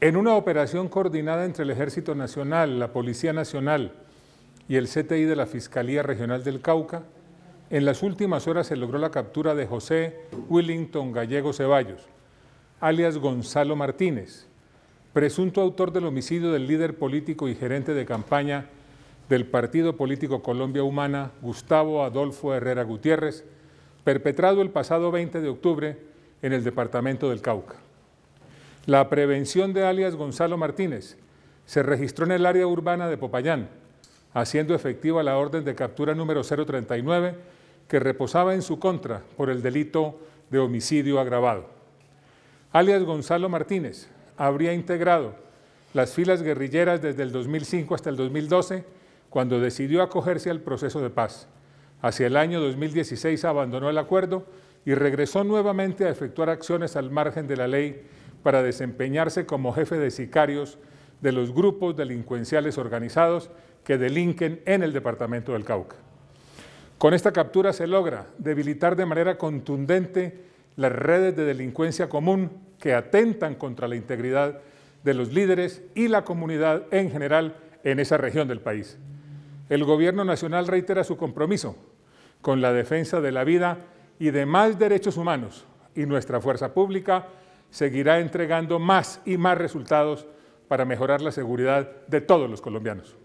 En una operación coordinada entre el Ejército Nacional, la Policía Nacional y el CTI de la Fiscalía Regional del Cauca, en las últimas horas se logró la captura de José Willington Gallego Ceballos, alias Gonzalo Martínez, presunto autor del homicidio del líder político y gerente de campaña del Partido Político Colombia Humana, Gustavo Adolfo Herrera Gutiérrez, perpetrado el pasado 20 de octubre en el departamento del Cauca. La prevención de alias Gonzalo Martínez se registró en el área urbana de Popayán, haciendo efectiva la orden de captura número 039 que reposaba en su contra por el delito de homicidio agravado. Alias Gonzalo Martínez habría integrado las filas guerrilleras desde el 2005 hasta el 2012, cuando decidió acogerse al proceso de paz. Hacia el año 2016 abandonó el acuerdo y regresó nuevamente a efectuar acciones al margen de la ley para desempeñarse como jefe de sicarios de los grupos delincuenciales organizados que delinquen en el departamento del Cauca. Con esta captura se logra debilitar de manera contundente las redes de delincuencia común que atentan contra la integridad de los líderes y la comunidad en general en esa región del país. El Gobierno Nacional reitera su compromiso con la defensa de la vida y de más derechos humanos y nuestra fuerza pública seguirá entregando más y más resultados para mejorar la seguridad de todos los colombianos.